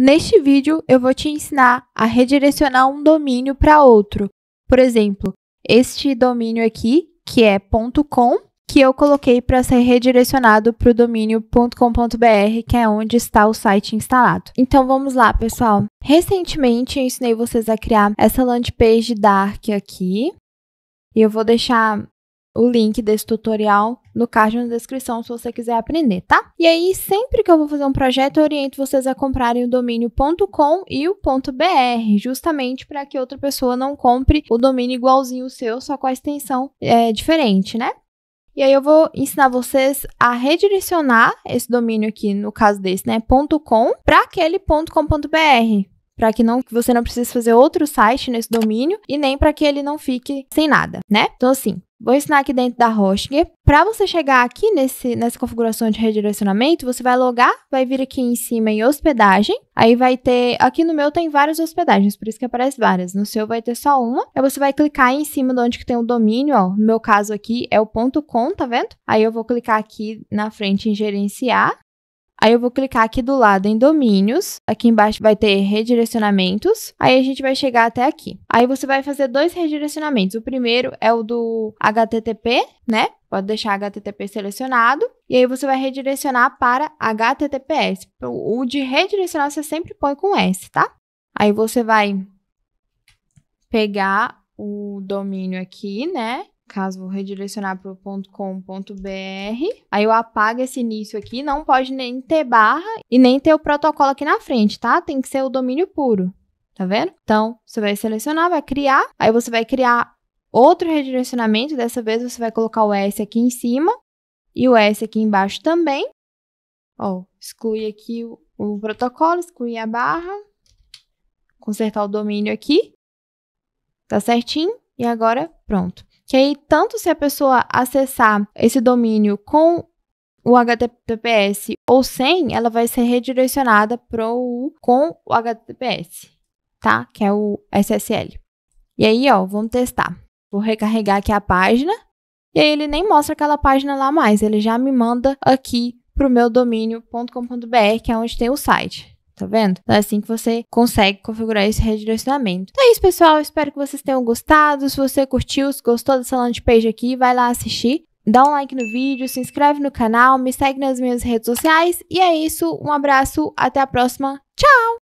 Neste vídeo, eu vou te ensinar a redirecionar um domínio para outro. Por exemplo, este domínio aqui, que é .com, que eu coloquei para ser redirecionado para o domínio .com.br, que é onde está o site instalado. Então vamos lá, pessoal. Recentemente eu ensinei vocês a criar essa landing page dark aqui. E eu vou deixar o link desse tutorial no card na descrição se você quiser aprender, tá? E aí, sempre que eu vou fazer um projeto, eu oriento vocês a comprarem o domínio .com e o .br, justamente para que outra pessoa não compre o domínio igualzinho o seu, só com a extensão é, diferente, né? E aí eu vou ensinar vocês a redirecionar esse domínio aqui, no caso desse, né, .com, para aquele .com.br, para que não que você não precise fazer outro site nesse domínio e nem para que ele não fique sem nada, né? Então assim, Vou ensinar aqui dentro da Hostinger. Para você chegar aqui nesse, nessa configuração de redirecionamento, você vai logar, vai vir aqui em cima em hospedagem, aí vai ter, aqui no meu tem várias hospedagens, por isso que aparece várias, no seu vai ter só uma, aí você vai clicar em cima de onde que tem o domínio, ó, no meu caso aqui é o .com, tá vendo? Aí eu vou clicar aqui na frente em gerenciar, Aí eu vou clicar aqui do lado em domínios, aqui embaixo vai ter redirecionamentos, aí a gente vai chegar até aqui. Aí você vai fazer dois redirecionamentos, o primeiro é o do HTTP, né? Pode deixar HTTP selecionado, e aí você vai redirecionar para HTTPS. Então, o de redirecionar você sempre põe com S, tá? Aí você vai pegar o domínio aqui, né? caso vou redirecionar para o .com.br. Aí eu apago esse início aqui, não pode nem ter barra e nem ter o protocolo aqui na frente, tá? Tem que ser o domínio puro, tá vendo? Então, você vai selecionar, vai criar, aí você vai criar outro redirecionamento, dessa vez você vai colocar o S aqui em cima e o S aqui embaixo também. Ó, exclui aqui o, o protocolo, exclui a barra, consertar o domínio aqui, tá certinho? e agora pronto. Que aí, tanto se a pessoa acessar esse domínio com o HTTPS ou sem, ela vai ser redirecionada pro, com o HTTPS, tá? Que é o SSL. E aí, ó, vamos testar. Vou recarregar aqui a página. E aí ele nem mostra aquela página lá mais, ele já me manda aqui pro meu domínio.com.br, que é onde tem o site tá vendo? Então, é assim que você consegue configurar esse redirecionamento. Então é isso, pessoal. Espero que vocês tenham gostado. Se você curtiu, se gostou dessa landing page aqui, vai lá assistir. Dá um like no vídeo, se inscreve no canal, me segue nas minhas redes sociais. E é isso, um abraço, até a próxima. Tchau!